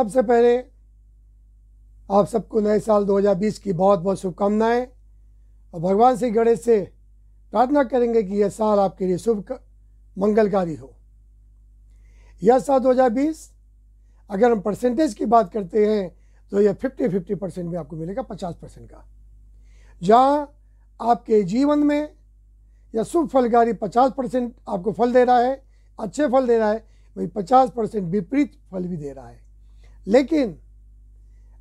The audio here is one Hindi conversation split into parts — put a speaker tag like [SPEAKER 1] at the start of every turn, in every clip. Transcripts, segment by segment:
[SPEAKER 1] सबसे पहले आप सबको नए साल 2020 की बहुत बहुत शुभकामनाएं और भगवान श्री गणेश से प्रार्थना करेंगे कि यह साल आपके लिए शुभ मंगलकारी हो यह साल 2020 अगर हम परसेंटेज की बात करते हैं तो यह 50 50 परसेंट में आपको मिलेगा 50 परसेंट का जहां आपके जीवन में यह शुभ फलकारी 50 परसेंट आपको फल दे रहा है अच्छे फल दे रहा है वही 50 परसेंट विपरीत फल भी दे रहा है लेकिन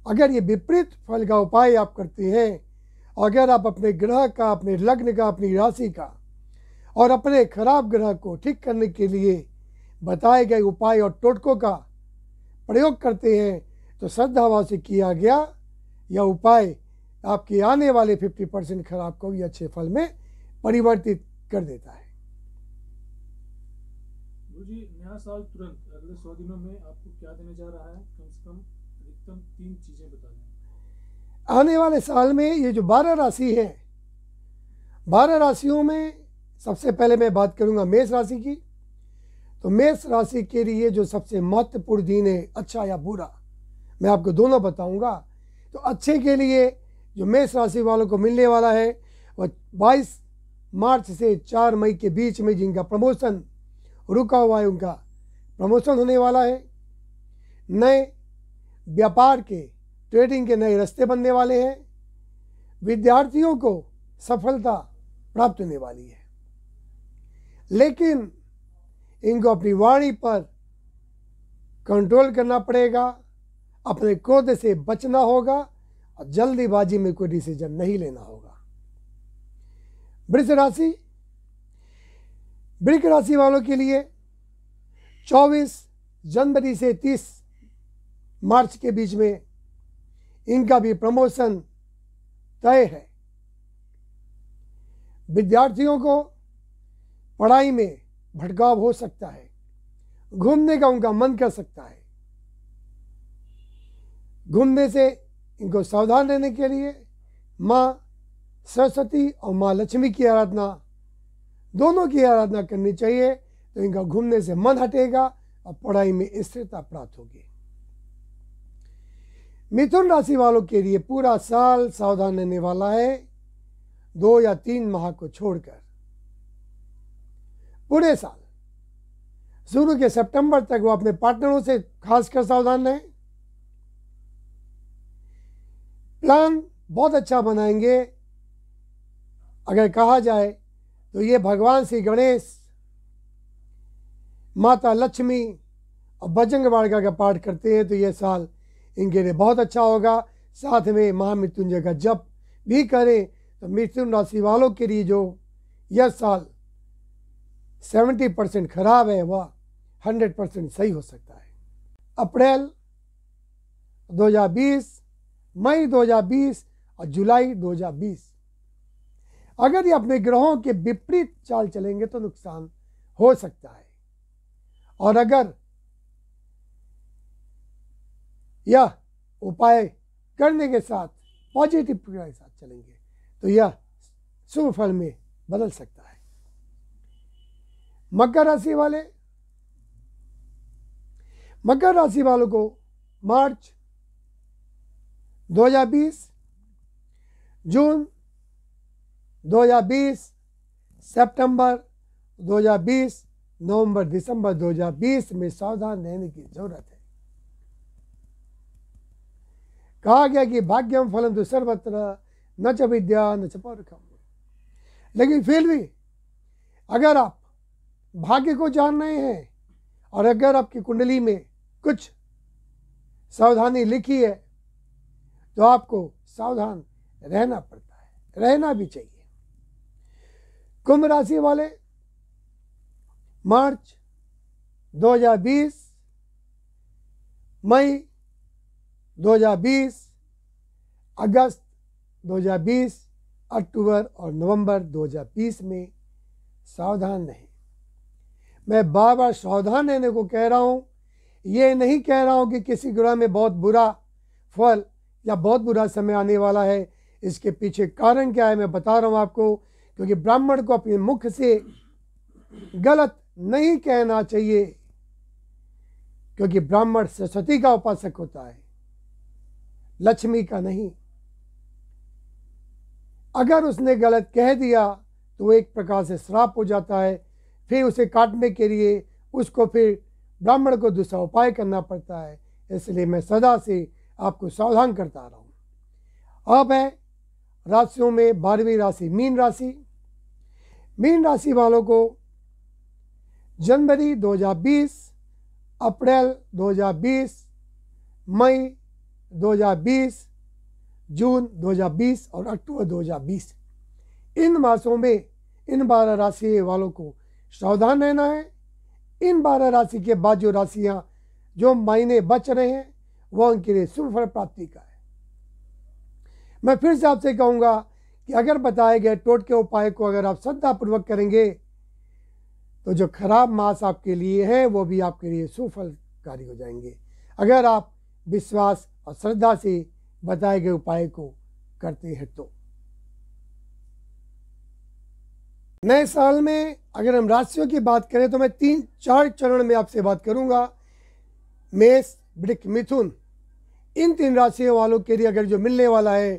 [SPEAKER 1] अगर ये विपरीत फल का उपाय आप करते हैं अगर आप अपने ग्रह का अपने लग्न का अपनी राशि का और अपने खराब ग्रह को ठीक करने के लिए बताए गए उपाय और टोटकों का प्रयोग करते हैं तो श्रद्धावा से किया गया यह उपाय आपके आने वाले 50 परसेंट खराब को भी अच्छे फल में परिवर्तित कर देता है गुरु जी नया साल तुरंत अगले सौ दिनों में आपको क्या देने जा रहा है कम से कम अधिकतम तीन चीजें बता दें आने वाले साल में ये जो बारह राशि है बारह राशियों में सबसे पहले मैं बात करूंगा मेष राशि की तो मेष राशि के लिए जो सबसे महत्वपूर्ण दिन है अच्छा या बुरा मैं आपको दोनों बताऊंगा तो अच्छे के लिए जो मेष राशि वालों को मिलने वाला है वह 22 मार्च से 4 मई के बीच में जिनका प्रमोशन रुका हुआ है उनका प्रमोशन होने वाला है नए व्यापार के ट्रेडिंग के नए रास्ते बनने वाले हैं विद्यार्थियों को सफलता प्राप्त होने वाली है लेकिन इनको अपनी वाणी पर कंट्रोल करना पड़ेगा अपने क्रोध से बचना होगा और जल्दीबाजी में कोई डिसीजन नहीं लेना होगा वृक्ष राशि वृक्ष राशि वालों के लिए 24 जनवरी से 30 मार्च के बीच में इनका भी प्रमोशन तय है विद्यार्थियों को पढ़ाई में भटकाव हो सकता है घूमने का उनका मन कर सकता है घूमने से इनको सावधान रहने के लिए माँ सरस्वती और माँ लक्ष्मी की आराधना दोनों की आराधना करनी चाहिए तो इनका घूमने से मन हटेगा और पढ़ाई में स्थिरता प्राप्त होगी मिथुन राशि वालों के लिए पूरा साल सावधान रहने वाला है दो या तीन माह को छोड़कर पूरे साल शुरू के सितंबर तक वो अपने पार्टनरों से खासकर सावधान रहें प्लान बहुत अच्छा बनाएंगे अगर कहा जाए तो ये भगवान श्री गणेश माता लक्ष्मी और बजरंग बाड़का का पाठ करते हैं तो ये साल इनके लिए बहुत अच्छा होगा साथ में महामृत्युंजय का जप भी करें तो मिथुन राशि वालों के लिए जो यह साल सेवेंटी परसेंट खराब है वह हंड्रेड परसेंट सही हो सकता है अप्रैल 2020 मई 2020 और जुलाई 2020 अगर ये अपने ग्रहों के विपरीत चाल चलेंगे तो नुकसान हो सकता है और अगर यह उपाय करने के साथ पॉजिटिव प्रक्रिया के साथ चलेंगे तो यह शुभ फल में बदल सकता है मकर राशि वाले मकर राशि वालों को मार्च 2020 जून 2020 सितंबर 2020 नवंबर दिसंबर 2020 में सावधान रहने की जरूरत है कहा गया कि भाग्यम फलम तो सर्वत्र न च विद्या न चौरखम लेकिन फिर भी अगर आप भाग्य को जान रहे हैं और अगर आपकी कुंडली में कुछ सावधानी लिखी है तो आपको सावधान रहना पड़ता है रहना भी चाहिए कुंभ राशि वाले मार्च 2020 मई 2020 अगस्त 2020 अक्टूबर और नवंबर 2020 में सावधान रहें मैं बार बार सावधान रहने को कह रहा हूँ ये नहीं कह रहा हूँ कि किसी ग्रह में बहुत बुरा फल या बहुत बुरा समय आने वाला है इसके पीछे कारण क्या है मैं बता रहा हूँ आपको क्योंकि ब्राह्मण को अपने मुख से गलत नहीं कहना चाहिए क्योंकि ब्राह्मण सरस्वती का उपासक होता है लक्ष्मी का नहीं अगर उसने गलत कह दिया तो एक प्रकार से श्राप हो जाता है फिर उसे काटने के लिए उसको फिर ब्राह्मण को दूसरा उपाय करना पड़ता है इसलिए मैं सदा से आपको सावधान करता रहा हूँ अब है राशियों में बारहवीं राशि मीन राशि मीन राशि वालों को जनवरी 2020 अप्रैल 2020 मई 2020 जून 2020 और अक्टूबर 2020 इन मासों में इन बारह राशि वालों को सावधान रहना है इन बारह राशि के बाद जो राशियाँ जो मायने बच रहे हैं वह उनके लिए शुभ फल प्राप्ति का है मैं फिर से आपसे कहूँगा कि अगर बताए गए टोट के उपाय को अगर आप श्रद्धापूर्वक करेंगे तो जो खराब मास आपके लिए है वो भी आपके लिए सुफलकारी हो जाएंगे अगर आप विश्वास और श्रद्धा से बताए गए उपाय को करते हैं तो नए साल में अगर हम राशियों की बात करें तो मैं तीन चार चरण में आपसे बात करूंगा मेष वृक्ष मिथुन इन तीन राशियों वालों के लिए अगर जो मिलने वाला है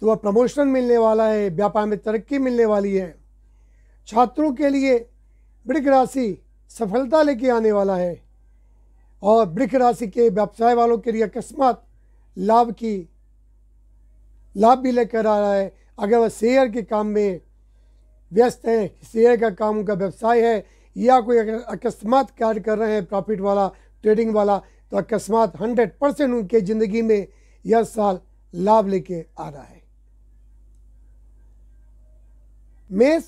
[SPEAKER 1] तो वह प्रमोशन मिलने वाला है व्यापार में तरक्की मिलने वाली है छात्रों के लिए वृक्ष राशि सफलता लेके आने वाला है और वृक्ष राशि के व्यवसाय वालों के लिए अकस्मात लाभ की लाभ भी लेकर आ रहा है अगर वह शेयर के काम में व्यस्त हैं शेयर का काम उनका व्यवसाय है या कोई अकस्मात कार्य कर रहे हैं प्रॉफिट वाला ट्रेडिंग वाला तो अकस्मात हंड्रेड परसेंट उनके ज़िंदगी में यह साल लाभ लेके आ रहा है मेष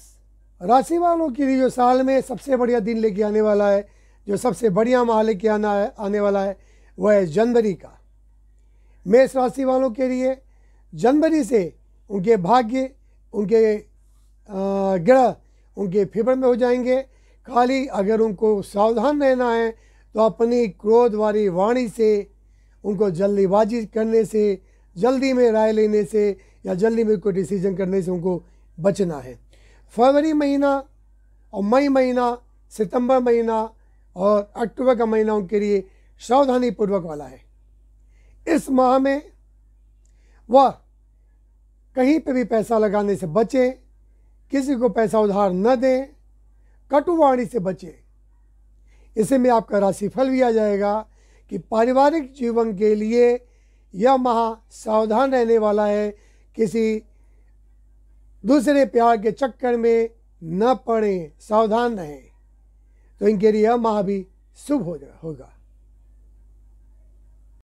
[SPEAKER 1] राशि वालों के लिए जो साल में सबसे बढ़िया दिन लेके आने वाला है जो सबसे बढ़िया माह लेके आना है आने वाला है वह है जनवरी का मेष राशि वालों के लिए जनवरी से उनके भाग्य उनके ग्रह उनके फेवर में हो जाएंगे खाली अगर उनको सावधान रहना है तो अपनी क्रोध वाली वाणी से उनको जल्दीबाजी करने से जल्दी में राय लेने से या जल्दी में कोई डिसीजन करने से उनको बचना है फरवरी महीना और मई महीना सितंबर महीना और अक्टूबर का महीनाओं के लिए सावधानी पूर्वक वाला है इस माह में वह कहीं पर भी पैसा लगाने से बचें किसी को पैसा उधार न दें कटुवाणी से बचें इसे में आपका राशिफल भी आ जाएगा कि पारिवारिक जीवन के लिए यह माह सावधान रहने वाला है किसी दूसरे प्यार के चक्कर में न पड़े सावधान रहें तो इनके लिए माह भी शुभ हो होगा